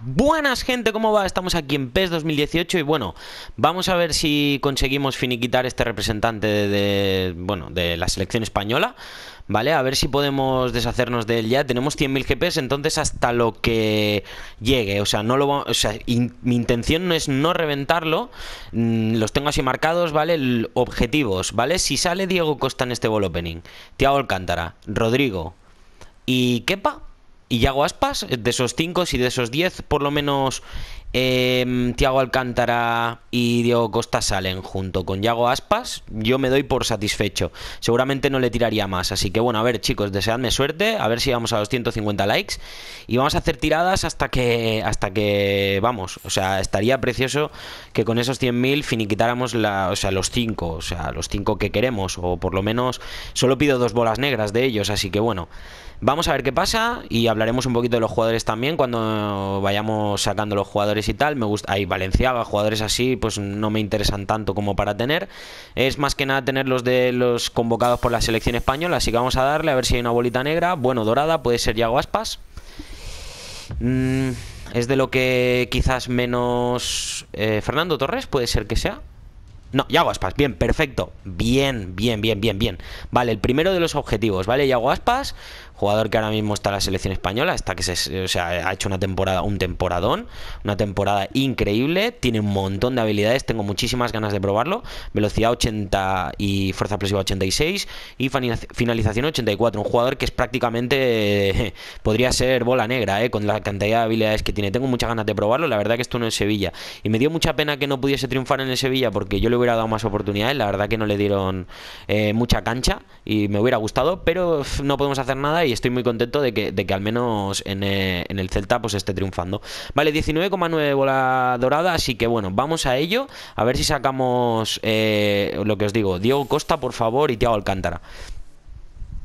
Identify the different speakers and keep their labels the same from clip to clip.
Speaker 1: Buenas gente, ¿cómo va? Estamos aquí en PES 2018 y bueno, vamos a ver si conseguimos finiquitar este representante de, bueno, de la selección española, ¿vale? A ver si podemos deshacernos de él ya. Tenemos 100.000 GPs, entonces hasta lo que llegue, o sea, no lo o sea, mi intención no es no reventarlo. Mm, los tengo así marcados, ¿vale? objetivos, ¿vale? Si sale Diego Costa en este ball opening, Tiago Alcántara, Rodrigo y Kepa, y Yago Aspas, de esos 5, y de esos 10 por lo menos Em, Tiago Alcántara y Diego Costa salen junto con Yago Aspas. Yo me doy por satisfecho. Seguramente no le tiraría más. Así que bueno, a ver chicos, deseadme suerte. A ver si vamos a los 150 likes. Y vamos a hacer tiradas hasta que, hasta que vamos. O sea, estaría precioso que con esos 100.000 finiquitáramos los 5. O sea, los 5 que queremos. O por lo menos solo pido dos bolas negras de ellos. Así que bueno. Vamos a ver qué pasa y hablaremos un poquito de los jugadores también cuando vayamos sacando los jugadores y tal. Me gusta, hay Valenciaga, jugadores así, pues no me interesan tanto como para tener. Es más que nada tener los de los convocados por la selección española, así que vamos a darle a ver si hay una bolita negra. Bueno, dorada, puede ser Yago Aspas. Mm, es de lo que quizás menos... Eh, Fernando Torres, puede ser que sea. No, Yago Aspas, bien, perfecto. Bien, bien, bien, bien, bien. Vale, el primero de los objetivos, ¿vale? Yago Aspas, jugador que ahora mismo está en la selección española, está que se, ha hecho una temporada, un temporadón, una temporada increíble, tiene un montón de habilidades, tengo muchísimas ganas de probarlo, velocidad 80 y fuerza explosiva 86 y finalización 84, un jugador que es prácticamente podría ser bola negra, eh, con la cantidad de habilidades que tiene. Tengo muchas ganas de probarlo, la verdad que esto no es Sevilla y me dio mucha pena que no pudiese triunfar en el Sevilla porque yo le hubiera dado más oportunidades, la verdad que no le dieron eh, mucha cancha y me hubiera gustado, pero no podemos hacer nada y estoy muy contento de que, al menos eh, en, el Celta pues esté triunfando. Vale, 19,9 bola dorada, así que bueno, vamos a ello, a ver si sacamos eh, lo que os digo, Diego Costa por favor y Tiago Alcántara.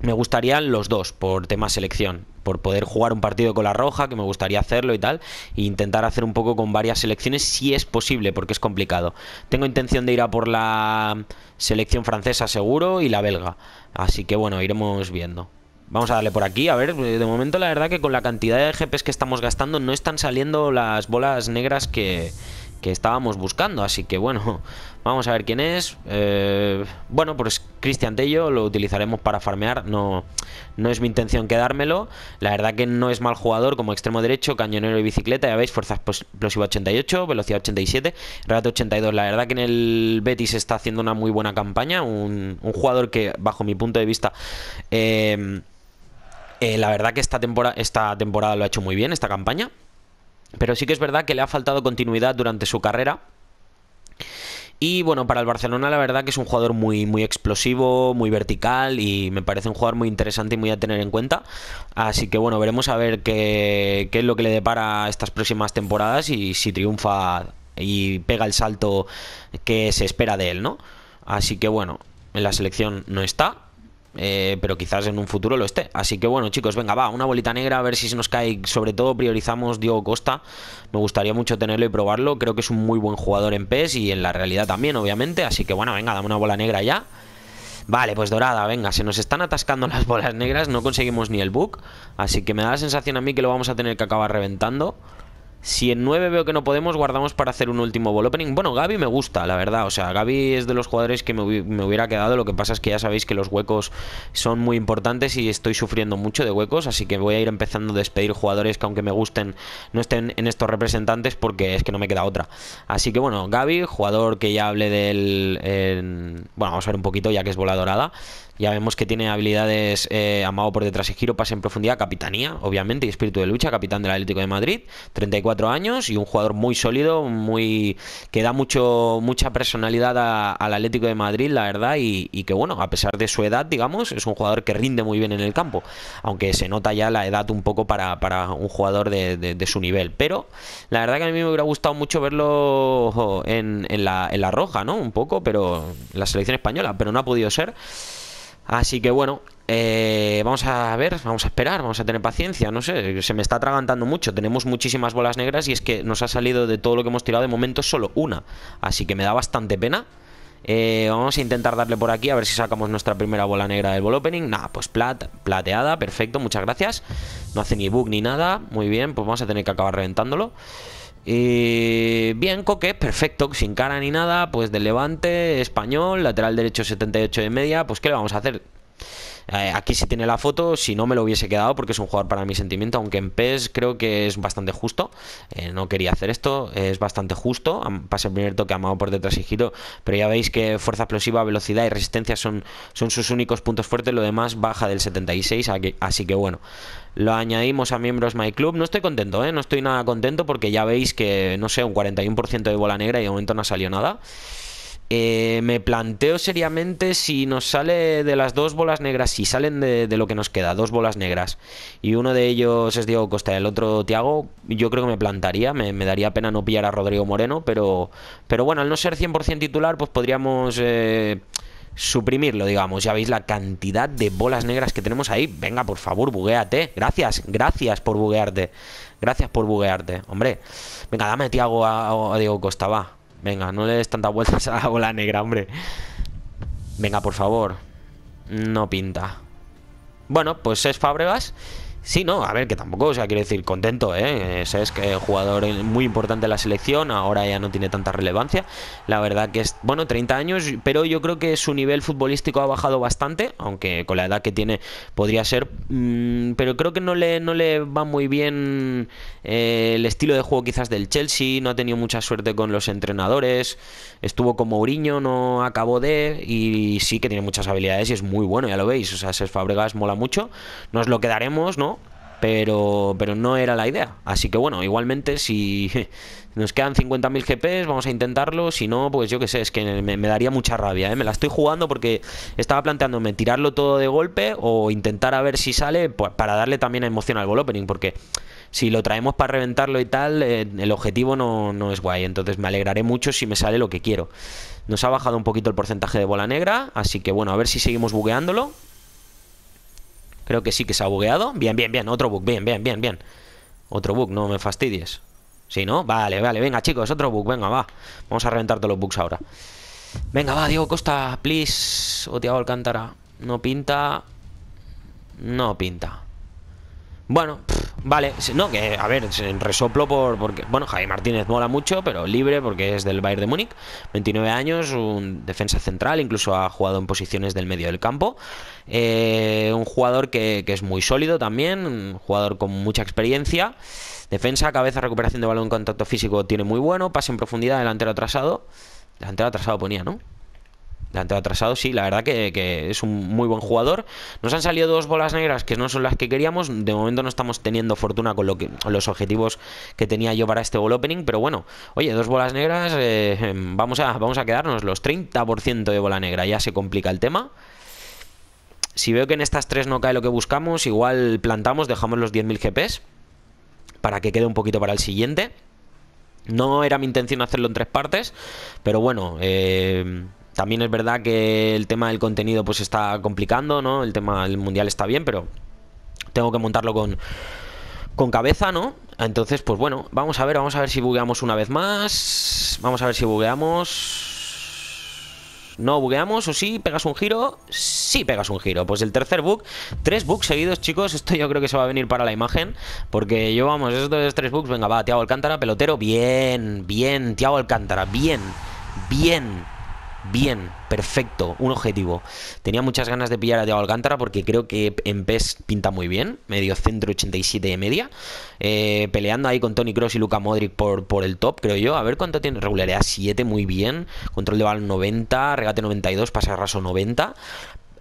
Speaker 1: Me gustarían los dos por tema selección, por poder jugar un partido con la roja, que me gustaría hacerlo y tal, e intentar hacer un poco con varias selecciones si es posible, porque es complicado. Tengo intención de ir a por la selección francesa seguro y la belga, así que bueno, iremos viendo. Vamos a darle por aquí, a ver, eh, de momento la verdad que con la cantidad de GPs que estamos gastando no están saliendo las bolas negras que, estábamos buscando, así que bueno, vamos a ver quién es. Eh, bueno, pues Cristian Tello lo utilizaremos para farmear, no, no es mi intención quedármelo. La verdad que no es mal jugador como extremo derecho, cañonero y bicicleta, ya veis, fuerza explosiva 88, velocidad 87, rato 82. La verdad que en el Betis está haciendo una muy buena campaña, un, un jugador que bajo mi punto de vista... Eh, eh, la verdad que esta temporada, esta temporada lo ha hecho muy bien, esta campaña. Pero sí que es verdad que le ha faltado continuidad durante su carrera. Y bueno, para el Barcelona la verdad que es un jugador muy, muy explosivo, muy vertical y me parece un jugador muy interesante y muy a tener en cuenta. Así que bueno, veremos a ver qué, qué es lo que le depara estas próximas temporadas y si triunfa y pega el salto que se espera de él, ¿no? Así que bueno, en la selección no está, eh, pero quizás en un futuro lo esté. Así que bueno, chicos, venga, va, una bolita negra, a ver si se nos cae. Sobre todo priorizamos Diego Costa. Me gustaría mucho tenerlo y probarlo. Creo que es un muy buen jugador en PES y en la realidad también, obviamente. Así que bueno, venga, dame una bola negra ya. Vale, pues dorada, venga, se nos están atascando las bolas negras, no conseguimos ni el bug, así que me da la sensación a mí que lo vamos a tener que acabar reventando. Si en 9 veo que no podemos, guardamos para hacer un último Volopening, opening. Bueno, Gaby me gusta, la verdad. O sea, Gaby es de los jugadores que me, hubiera quedado. Lo que pasa es que ya sabéis que los huecos son muy importantes y estoy sufriendo mucho de huecos. Así que voy a ir empezando a despedir jugadores que aunque me gusten, no estén en estos representantes porque es que no me queda otra. Así que bueno, Gaby, jugador que ya hablé del... bueno, vamos a ver un poquito ya que es bola dorada. Ya vemos que tiene habilidades eh, amado por detrás y giro, pase en profundidad, capitanía, obviamente, y espíritu de lucha, capitán del Atlético de Madrid, 34 años y un jugador muy sólido, muy que da mucho, mucha personalidad al Atlético de Madrid, la verdad, y, que bueno, a pesar de su edad, digamos, es un jugador que rinde muy bien en el campo, aunque se nota ya la edad un poco para, para un jugador de, de, su nivel. Pero la verdad que a mí me hubiera gustado mucho verlo en, en, la, en la roja, ¿no? Un poco, pero la selección española, pero no ha podido ser. Así que bueno, eh, vamos a ver, vamos a esperar, vamos a tener paciencia, no sé, se me está atragantando mucho, tenemos muchísimas bolas negras y es que nos ha salido de todo lo que hemos tirado de momento solo una, así que me da bastante pena. Eh, vamos a intentar darle por aquí a ver si sacamos nuestra primera bola negra del ball opening. Nada, pues plat, plateada, perfecto, muchas gracias. No hace ni bug ni nada, muy bien, pues vamos a tener que acabar reventándolo y eh, Bien, coque, perfecto, sin cara ni nada, pues de Levante, español, lateral derecho 78 de media, pues ¿qué le vamos a hacer? Eh, aquí se tiene la foto, si no me lo hubiese quedado porque es un jugador para mi sentimiento, aunque en PES creo que es bastante justo. Eh, no quería hacer esto, es bastante justo. Pasa el primer toque amado por detrás y giro, pero ya veis que fuerza explosiva, velocidad y resistencia son, son sus únicos puntos fuertes, lo demás baja del 76, así que bueno lo añadimos a miembros My Club. No estoy contento, eh, no estoy nada contento porque ya veis que, no sé, un 41% de bola negra y de momento no salió salido nada. Eh, me planteo seriamente si nos sale de las dos bolas negras, si salen de, lo que nos queda, dos bolas negras, y uno de ellos es Diego Costa y el otro Tiago, yo creo que me plantaría, me, daría pena no pillar a Rodrigo Moreno, pero, pero bueno, al no ser 100% titular, pues podríamos... Eh, suprimirlo, digamos. Ya veis la cantidad de bolas negras que tenemos ahí. Venga, por favor, bugueate. Gracias, gracias por buguearte. Gracias por buguearte. Hombre, venga, dame Tiago a Diego Costa, va. Venga, no le des tantas vueltas a la bola negra, hombre. Venga, por favor. No pinta. Bueno, pues es Fábregas Sí, no, a ver, que tampoco, o sea, quiere decir, contento, ¿eh? Es, que jugador muy importante de la selección, ahora ya no tiene tanta relevancia. La verdad que es, bueno, 30 años, pero yo creo que su nivel futbolístico ha bajado bastante, aunque con la edad que tiene podría ser, mm, pero creo que no le, no le va muy bien eh, el estilo de juego quizás del Chelsea, no ha tenido mucha suerte con los entrenadores, estuvo como Uriño, no acabó de, y sí que tiene muchas habilidades y es muy bueno, ya lo veis, o sea, ser Fabregas mola mucho, nos lo quedaremos, ¿no? pero, pero no era la idea. Así que bueno, igualmente si nos quedan 50.000 GPs, vamos a intentarlo, si no, pues yo qué sé, es que me, daría mucha rabia, ¿eh? me la estoy jugando porque estaba planteándome tirarlo todo de golpe o intentar a ver si sale para darle también emoción al Volopening porque si lo traemos para reventarlo y tal, eh, el objetivo no, no, es guay. Entonces me alegraré mucho si me sale lo que quiero. Nos ha bajado un poquito el porcentaje de bola negra, así que bueno, a ver si seguimos bugueándolo. Creo que sí que se ha bugueado. Bien, bien, bien. Otro bug. Bien, bien, bien, bien. Otro bug, no me fastidies. ¿Sí, no? Vale, vale. Venga, chicos, otro bug. Venga, va. Vamos a todos los bugs ahora. Venga, va, Diego Costa, please. O Tiago Alcántara. No pinta. No pinta. Bueno, Vale, no, que a ver, resoplo por porque bueno, jaime Martínez mola mucho, pero libre porque es del Bayern de Múnich, 29 años, un defensa central, incluso ha jugado en posiciones del medio del campo, eh, un jugador que, que es muy sólido también, un jugador con mucha experiencia, defensa, cabeza, recuperación de balón, contacto físico tiene muy bueno, pase en profundidad, delantero atrasado, delantero atrasado ponía, ¿no? delantero atrasado, sí, la verdad que, es un muy buen jugador. Nos han salido dos bolas negras que no son las que queríamos. De momento no estamos teniendo fortuna con, los objetivos que tenía yo para este goal opening, pero bueno, oye, dos bolas negras, eh, vamos, a, vamos a quedarnos los 30% de bola negra, ya se complica el tema. Si veo que en estas tres no cae lo que buscamos, igual plantamos, dejamos los 10.000 GPs para que quede un poquito para el siguiente. No era mi intención hacerlo en tres partes, pero bueno, eh, también es verdad que el tema del contenido pues está complicando, ¿no? El tema del mundial está bien, pero tengo que montarlo con, con cabeza, ¿no? Entonces, pues bueno, vamos a ver, vamos a ver si bugueamos una vez más. Vamos a ver si bugueamos. No bugueamos, o sí, pegas un giro. Sí, pegas un giro. Pues el tercer bug, tres bugs seguidos, chicos. Esto yo creo que se va a venir para la imagen. Porque yo, vamos, estos tres bugs. Venga, va, Tiago Alcántara, pelotero. Bien, bien, Tiago Alcántara, bien, bien bien, perfecto, un objetivo. Tenía muchas ganas de pillar a Thiago Alcántara porque creo que en PES pinta muy bien, medio centro 87 de media, eh, peleando ahí con Tony Cross y Luca Modric por, por el top, creo yo. A ver cuánto tiene regularidad, 7 muy bien, control de balón 90, regate 92, pase raso 90,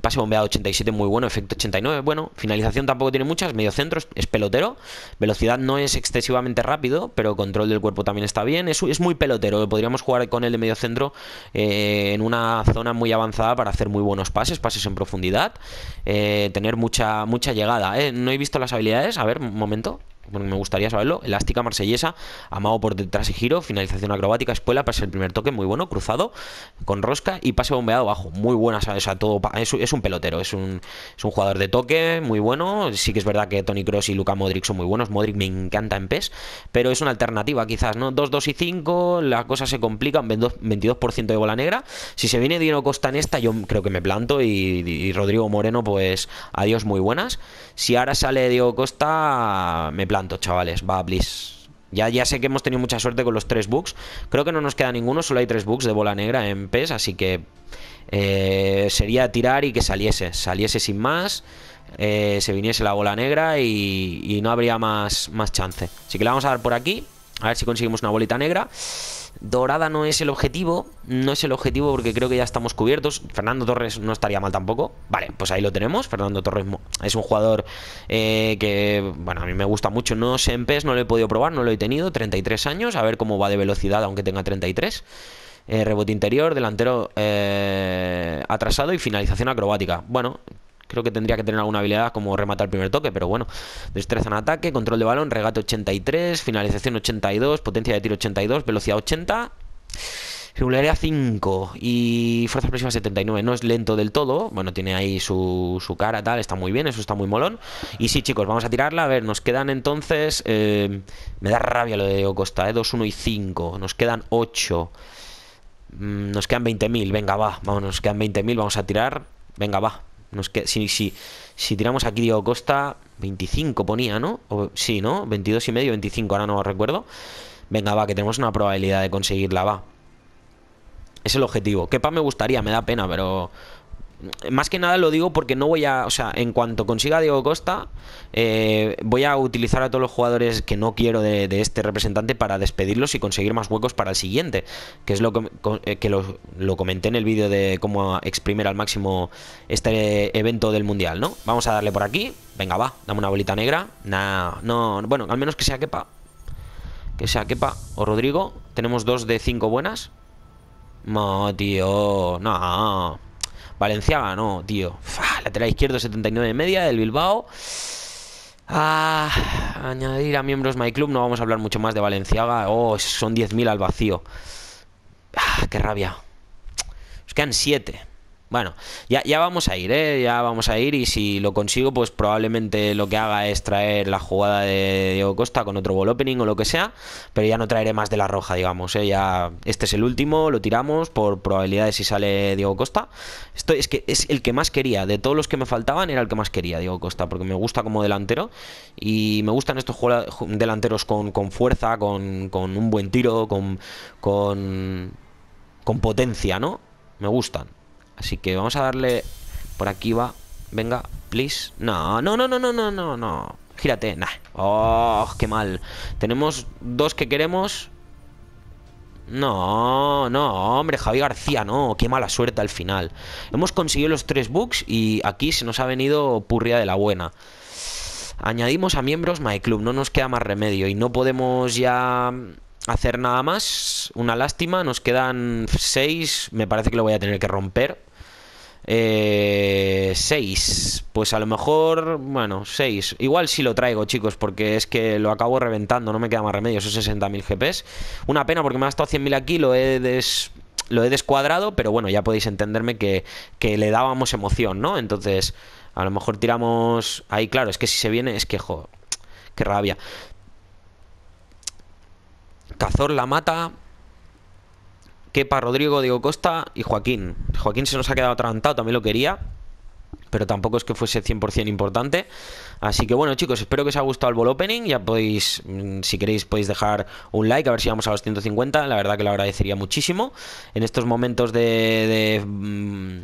Speaker 1: Pase bombeado 87 muy bueno, efecto 89 bueno, finalización tampoco tiene muchas, medio centro es pelotero, velocidad no es excesivamente rápido, pero control del cuerpo también está bien, es, es muy pelotero, podríamos jugar con él de medio centro eh, en una zona muy avanzada para hacer muy buenos pases, pases en profundidad, eh, tener mucha, mucha llegada. Eh, no he visto las habilidades, a ver, un momento me gustaría saberlo. Elástica marsellesa, amado por detrás y giro, finalización acrobática, espuela, pase el primer toque, muy bueno, cruzado, con rosca y pase bombeado bajo. Muy buena, ¿sabes? todo, es, un pelotero, es un, es un jugador de toque, muy bueno. Sí que es verdad que Tony Cross y Luca Modric son muy buenos. Modric me encanta en PES, pero es una alternativa quizás, ¿no? 2, 2 y 5, la cosa se complica, 22% de bola negra. Si se viene Diego Costa en esta, yo creo que me planto y, Rodrigo Moreno, pues adiós, muy buenas. Si ahora sale Diego Costa, me planto chavales. Va, Bliss. Ya, ya sé que hemos tenido mucha suerte con los tres bugs. Creo que no nos queda ninguno, solo hay tres bugs de bola negra en PES, así que eh, sería tirar y que saliese. Saliese sin más, eh, se viniese la bola negra y, no habría más, más chance. Así que la vamos a dar por aquí, a ver si conseguimos una bolita negra. Dorada no es el objetivo, no es el objetivo porque creo que ya estamos cubiertos. Fernando Torres no estaría mal tampoco. Vale, pues ahí lo tenemos. Fernando Torres es un jugador eh, que, bueno, a mí me gusta mucho. No sé en PES, no lo he podido probar, no lo he tenido. 33 años, a ver cómo va de velocidad aunque tenga 33. Eh, rebote interior, delantero eh, atrasado y finalización acrobática. Bueno, Creo que tendría que tener alguna habilidad como rematar el primer toque, pero bueno. Destreza en ataque, control de balón, regate 83, finalización 82, potencia de tiro 82, velocidad 80. Regularidad 5 y fuerza próximas 79. No es lento del todo. Bueno, tiene ahí su, su, cara, tal. Está muy bien, eso está muy molón. Y sí, chicos, vamos a tirarla. A ver, nos quedan entonces. Eh, me da rabia lo de Ocosta, ¿eh? 2, 1 y 5. Nos quedan 8. Mm, nos quedan 20.000. Venga, va. Vamos, nos quedan 20.000. Vamos a tirar. Venga, va que, si, si, tiramos aquí Diego Costa, 25 ponía, ¿no? O, sí, ¿no? 22 y medio, 25, ahora no recuerdo. Venga, va, que tenemos una probabilidad de conseguirla, va. Es el objetivo. Kepa me gustaría, me da pena, pero más que nada lo digo porque no voy a, o sea, en cuanto consiga Diego Costa, eh, voy a utilizar a todos los jugadores que no quiero de, este representante para despedirlos y conseguir más huecos para el siguiente, que es lo que, eh, lo, comenté en el vídeo de cómo exprimir al máximo este evento del Mundial, ¿no? Vamos a darle por aquí, venga va, dame una bolita negra, nah, no, bueno, al menos que sea quepa que sea quepa o Rodrigo, tenemos dos de cinco buenas, no, tío, no... Valenciaga, no, tío. Latera lateral izquierdo 79 y media del Bilbao. Ah, añadir a miembros My Club, no vamos a hablar mucho más de Valenciaga. Oh, son 10.000 al vacío. Ah, qué rabia. Nos quedan 7. Bueno, ya, vamos a ir, ¿eh? Ya vamos a ir y si lo consigo, pues probablemente lo que haga es traer la jugada de Diego Costa con otro ball opening o lo que sea, pero ya no traeré más de la roja, digamos, ¿eh? Ya este es el último, lo tiramos por probabilidades si sale Diego Costa. Esto es que es el que más quería, de todos los que me faltaban era el que más quería Diego Costa, porque me gusta como delantero y me gustan estos delanteros con, fuerza, con, un buen tiro, con, con, con potencia, ¿no? Me gustan. Así que vamos a darle... Por aquí va. Venga, please. No, no, no, no, no, no, no, Gírate. Nah. Oh, qué mal. Tenemos dos que queremos. No, no, hombre, Javi García, no, qué mala suerte al final. Hemos conseguido los tres books y aquí se nos ha venido purria de la buena. Añadimos a miembros MyClub, no nos queda más remedio y no podemos ya hacer nada más. Una lástima, nos quedan seis, me parece que lo voy a tener que romper. Eh, 6. Pues a lo mejor, bueno, 6. Igual si lo traigo, chicos, porque es que lo acabo reventando, no me queda más remedio, esos 60.000 GPs. Una pena porque me ha gastado 100.000 aquí, lo he des... Lo he descuadrado, pero bueno, ya podéis entenderme que, le dábamos emoción, ¿no? Entonces, a lo mejor tiramos... Ahí, claro, es que si se viene, es que, jo, qué rabia. Cazor la mata, Kepa, Rodrigo, Diego Costa y Joaquín. Joaquín se nos ha quedado atragantado, también lo quería, pero tampoco es que fuese 100% importante. Así que bueno, chicos, espero que os haya gustado el ball opening. Ya podéis, mm, si queréis, podéis dejar un like, a ver si vamos a los 150. La verdad que lo agradecería muchísimo. En estos momentos de mm,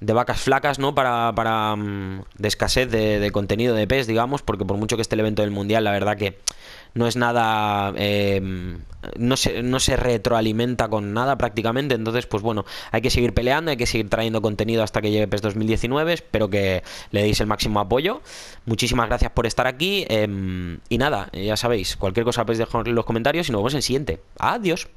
Speaker 1: de vacas flacas, ¿no? Para, para mm, de escasez de, contenido de PES, digamos, porque por mucho que esté el evento del Mundial, la verdad que no es nada, eh, no, se, no se retroalimenta con nada prácticamente, entonces pues bueno, hay que seguir peleando, hay que seguir trayendo contenido hasta que llegue PES 2019, espero que le deis el máximo apoyo, muchísimas gracias por estar aquí em, y nada, ya sabéis, cualquier cosa podéis dejar en los comentarios y nos vemos en el siguiente, adiós.